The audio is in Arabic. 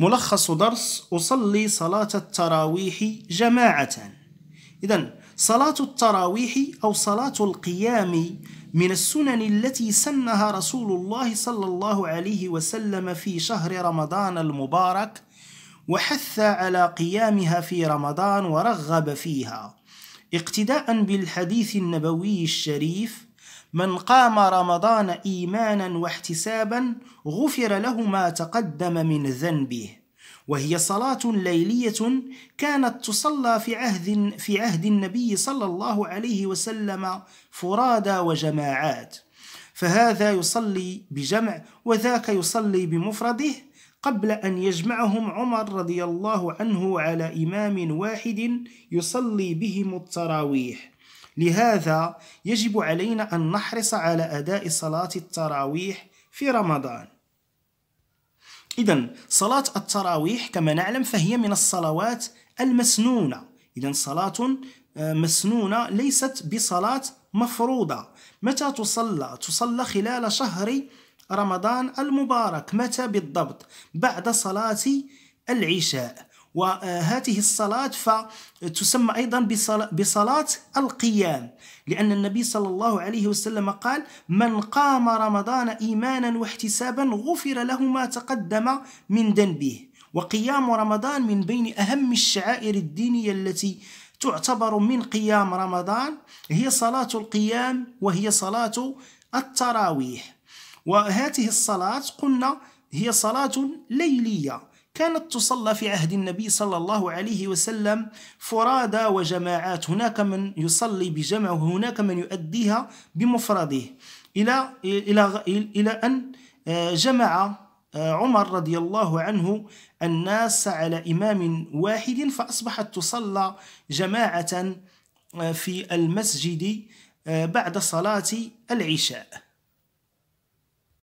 ملخص درس أصلي صلاة التراويح جماعة إذا صلاة التراويح أو صلاة القيام من السنن التي سنها رسول الله صلى الله عليه وسلم في شهر رمضان المبارك وحث على قيامها في رمضان ورغب فيها اقتداء بالحديث النبوي الشريف من قام رمضان إيمانا واحتسابا غفر له ما تقدم من ذنبه وهي صلاة ليلية كانت تصلى في عهد في عهد النبي صلى الله عليه وسلم فرادى وجماعات فهذا يصلي بجمع وذاك يصلي بمفرده قبل أن يجمعهم عمر رضي الله عنه على إمام واحد يصلي بهم التراويح لهذا يجب علينا أن نحرص على أداء صلاة التراويح في رمضان إذا صلاة التراويح كما نعلم فهي من الصلوات المسنونة إذا صلاة آه، مسنونة ليست بصلاة مفروضة متى تصلى؟ تصلى خلال شهر رمضان المبارك متى بالضبط؟ بعد صلاة العشاء وهذه الصلاة فتسمى أيضا بصلاة القيام لأن النبي صلى الله عليه وسلم قال من قام رمضان إيمانا واحتسابا غفر له ما تقدم من ذنبه وقيام رمضان من بين أهم الشعائر الدينية التي تعتبر من قيام رمضان هي صلاة القيام وهي صلاة التراويح وهذه الصلاة قلنا هي صلاة ليلية كانت تصلى في عهد النبي صلى الله عليه وسلم فرادى وجماعات هناك من يصلي بجمع وهناك من يؤديها بمفرده إلى, إلى, إلى أن آه، جمع آه، عمر رضي الله عنه الناس على إمام واحد فأصبحت تصلى جماعة آه، في المسجد بعد صلاة العشاء